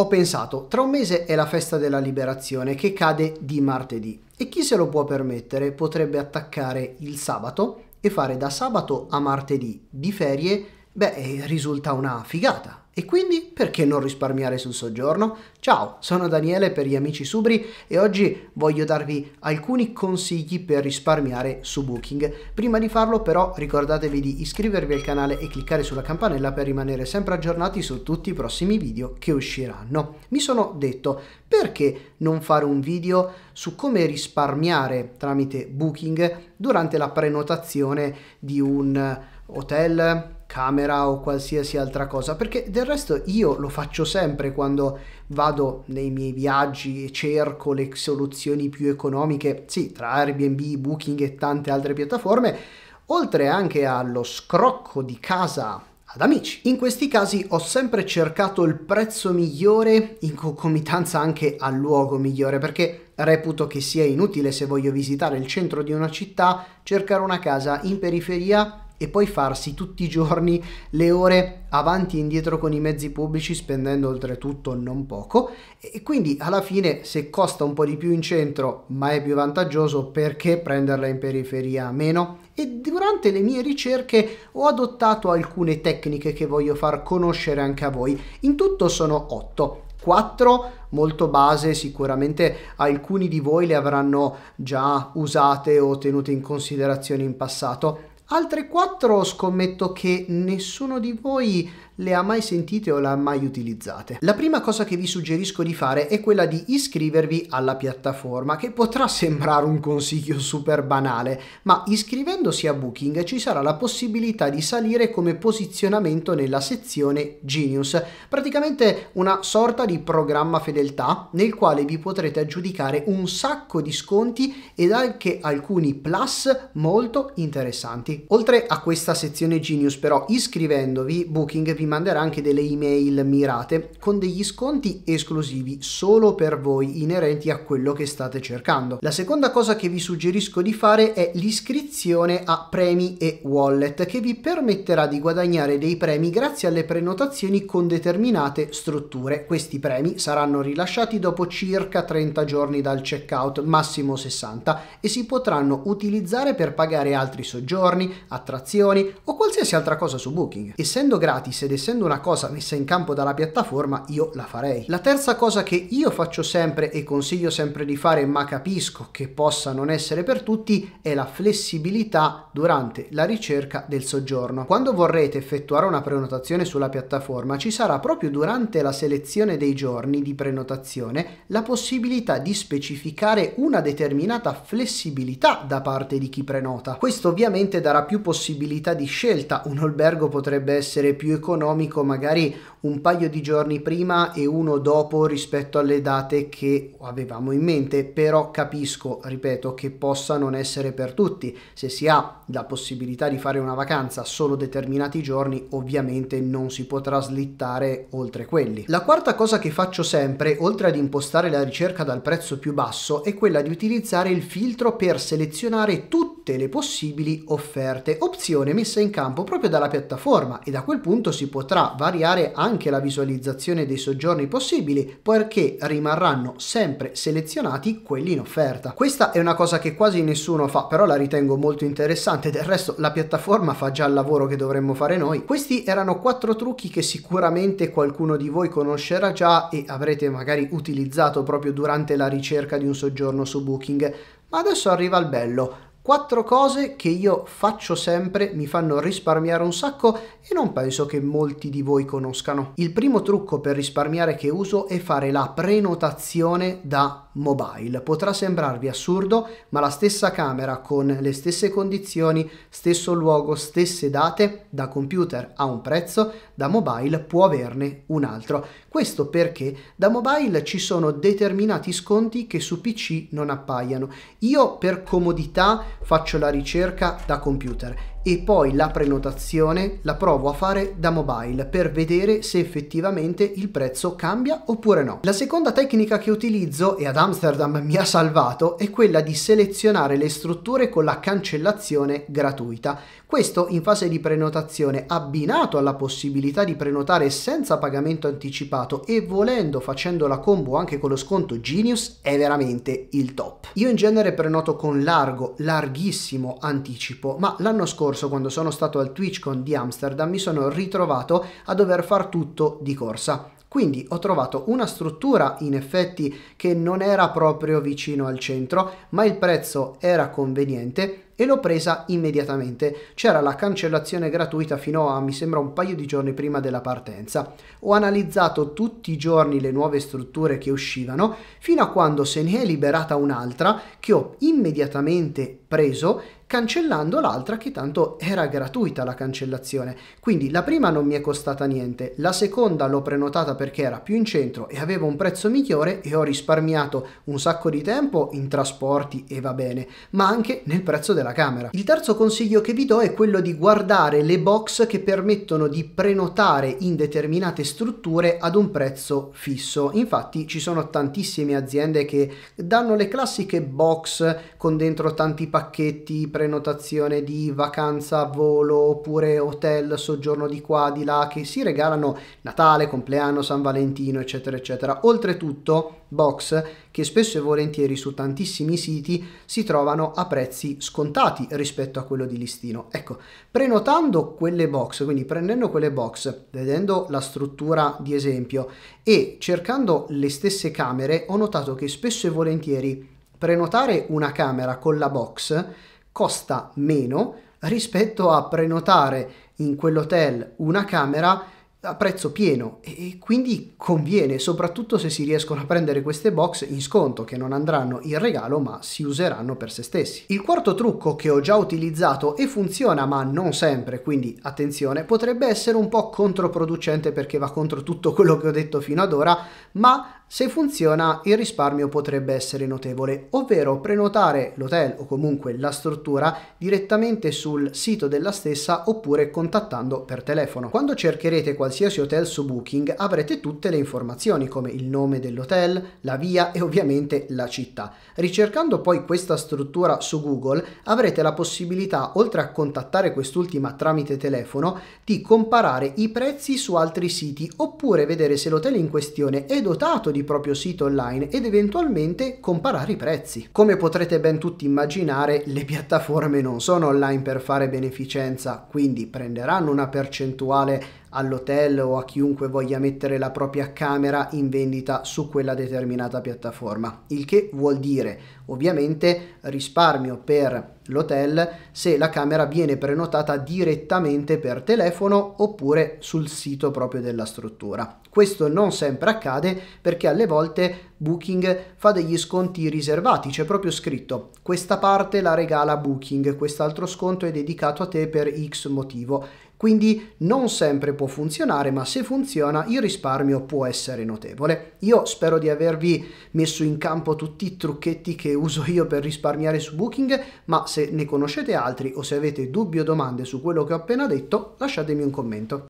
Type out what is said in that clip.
Ho pensato, tra un mese è la festa della liberazione che cade di martedì e chi se lo può permettere potrebbe attaccare il sabato e fare da sabato a martedì di ferie, beh, risulta una figata. E quindi perché non risparmiare sul soggiorno? Ciao, sono Daniele per gli amici Subri e oggi voglio darvi alcuni consigli per risparmiare su Booking. Prima di farlo però ricordatevi di iscrivervi al canale e cliccare sulla campanella per rimanere sempre aggiornati su tutti i prossimi video che usciranno. Mi sono detto, perché non fare un video su come risparmiare tramite Booking durante la prenotazione di un hotel camera o qualsiasi altra cosa, perché del resto io lo faccio sempre quando vado nei miei viaggi e cerco le soluzioni più economiche, sì, tra Airbnb, Booking e tante altre piattaforme, oltre anche allo scrocco di casa ad amici. In questi casi ho sempre cercato il prezzo migliore in concomitanza anche al luogo migliore perché reputo che sia inutile se voglio visitare il centro di una città cercare una casa in periferia e poi farsi tutti i giorni le ore avanti e indietro con i mezzi pubblici spendendo oltretutto non poco e quindi alla fine se costa un po' di più in centro ma è più vantaggioso perché prenderla in periferia meno e durante le mie ricerche ho adottato alcune tecniche che voglio far conoscere anche a voi in tutto sono 8 4 molto base, sicuramente alcuni di voi le avranno già usate o tenute in considerazione in passato. Altre quattro scommetto che nessuno di voi le ha mai sentite o le ha mai utilizzate. La prima cosa che vi suggerisco di fare è quella di iscrivervi alla piattaforma, che potrà sembrare un consiglio super banale, ma iscrivendosi a Booking ci sarà la possibilità di salire come posizionamento nella sezione Genius, praticamente una sorta di programma fedeltà nel quale vi potrete aggiudicare un sacco di sconti ed anche alcuni plus molto interessanti Oltre a questa sezione Genius però iscrivendovi Booking vi manderà anche delle email mirate con degli sconti esclusivi solo per voi inerenti a quello che state cercando. La seconda cosa che vi suggerisco di fare è l'iscrizione a premi e wallet che vi permetterà di guadagnare dei premi grazie alle prenotazioni con determinate strutture. Questi premi saranno rilasciati dopo circa 30 giorni dal checkout, massimo 60 e si potranno utilizzare per pagare altri soggiorni, attrazioni o qualsiasi altra cosa su Booking. Essendo gratis ed essendo una cosa messa in campo dalla piattaforma, io la farei. La terza cosa che io faccio sempre e consiglio sempre di fare, ma capisco che possa non essere per tutti, è la flessibilità durante la ricerca del soggiorno. Quando vorrete effettuare una prenotazione sulla piattaforma, ci sarà proprio durante la selezione dei giorni di prenotazione la possibilità di specificare una determinata flessibilità da parte di chi prenota. Questo ovviamente dà darà più possibilità di scelta. Un albergo potrebbe essere più economico magari un paio di giorni prima e uno dopo rispetto alle date che avevamo in mente, però capisco, ripeto, che possa non essere per tutti. Se si ha la possibilità di fare una vacanza solo determinati giorni, ovviamente non si potrà slittare oltre quelli. La quarta cosa che faccio sempre, oltre ad impostare la ricerca dal prezzo più basso, è quella di utilizzare il filtro per selezionare tutti tutte le possibili offerte, opzione messa in campo proprio dalla piattaforma e da quel punto si potrà variare anche la visualizzazione dei soggiorni possibili perché rimarranno sempre selezionati quelli in offerta. Questa è una cosa che quasi nessuno fa, però la ritengo molto interessante, del resto la piattaforma fa già il lavoro che dovremmo fare noi. Questi erano quattro trucchi che sicuramente qualcuno di voi conoscerà già e avrete magari utilizzato proprio durante la ricerca di un soggiorno su Booking, ma adesso arriva il bello. Quattro cose che io faccio sempre, mi fanno risparmiare un sacco e non penso che molti di voi conoscano. Il primo trucco per risparmiare che uso è fare la prenotazione da mobile. Potrà sembrarvi assurdo, ma la stessa camera con le stesse condizioni, stesso luogo, stesse date, da computer ha un prezzo, da mobile può averne un altro. Questo perché da mobile ci sono determinati sconti che su PC non appaiono. Io per comodità faccio la ricerca da computer e poi la prenotazione la provo a fare da mobile per vedere se effettivamente il prezzo cambia oppure no. La seconda tecnica che utilizzo e ad Amsterdam mi ha salvato è quella di selezionare le strutture con la cancellazione gratuita. Questo in fase di prenotazione abbinato alla possibilità di prenotare senza pagamento anticipato e volendo facendo la combo anche con lo sconto Genius è veramente il top. Io in genere prenoto con largo, larghissimo anticipo, ma l'anno scorso scorso, quando sono stato al TwitchCon di Amsterdam, mi sono ritrovato a dover far tutto di corsa. Quindi ho trovato una struttura in effetti che non era proprio vicino al centro, ma il prezzo era conveniente e l'ho presa immediatamente. C'era la cancellazione gratuita fino a mi sembra un paio di giorni prima della partenza. Ho analizzato tutti i giorni le nuove strutture che uscivano fino a quando se ne è liberata un'altra che ho immediatamente preso cancellando l'altra che tanto era gratuita la cancellazione. Quindi la prima non mi è costata niente, la seconda l'ho prenotata perché era più in centro e aveva un prezzo migliore e ho risparmiato un sacco di tempo in trasporti e va bene, ma anche nel prezzo della camera. Il terzo consiglio che vi do è quello di guardare le box che permettono di prenotare in determinate strutture ad un prezzo fisso. Infatti ci sono tantissime aziende che danno le classiche box con dentro tanti pacchetti pacchetti, prenotazione di vacanza, volo oppure hotel, soggiorno di qua, di là che si regalano Natale, compleanno, San Valentino eccetera eccetera. Oltretutto box che spesso e volentieri su tantissimi siti si trovano a prezzi scontati rispetto a quello di listino. Ecco, prenotando quelle box, quindi prendendo quelle box, vedendo la struttura di esempio e cercando le stesse camere, ho notato che spesso e volentieri prenotare una camera con la box costa meno rispetto a prenotare in quell'hotel una camera a prezzo pieno e quindi conviene soprattutto se si riescono a prendere queste box in sconto che non andranno in regalo ma si useranno per se stessi. Il quarto trucco che ho già utilizzato e funziona ma non sempre quindi attenzione potrebbe essere un po' controproducente perché va contro tutto quello che ho detto fino ad ora ma se funziona il risparmio potrebbe essere notevole, ovvero prenotare l'hotel o comunque la struttura direttamente sul sito della stessa oppure contattando per telefono. Quando cercherete qualsiasi hotel su Booking avrete tutte le informazioni come il nome dell'hotel, la via e ovviamente la città. Ricercando poi questa struttura su Google avrete la possibilità, oltre a contattare quest'ultima tramite telefono, di comparare i prezzi su altri siti oppure vedere se l'hotel in questione è dotato di di proprio sito online ed eventualmente comparare i prezzi. Come potrete ben tutti immaginare, le piattaforme non sono online per fare beneficenza, quindi prenderanno una percentuale all'hotel o a chiunque voglia mettere la propria camera in vendita su quella determinata piattaforma, il che vuol dire ovviamente risparmio per l'hotel se la camera viene prenotata direttamente per telefono oppure sul sito proprio della struttura. Questo non sempre accade perché alle volte Booking fa degli sconti riservati, c'è proprio scritto questa parte la regala Booking, quest'altro sconto è dedicato a te per X motivo quindi non sempre può funzionare, ma se funziona il risparmio può essere notevole. Io spero di avervi messo in campo tutti i trucchetti che uso io per risparmiare su Booking, ma se ne conoscete altri o se avete dubbi o domande su quello che ho appena detto, lasciatemi un commento.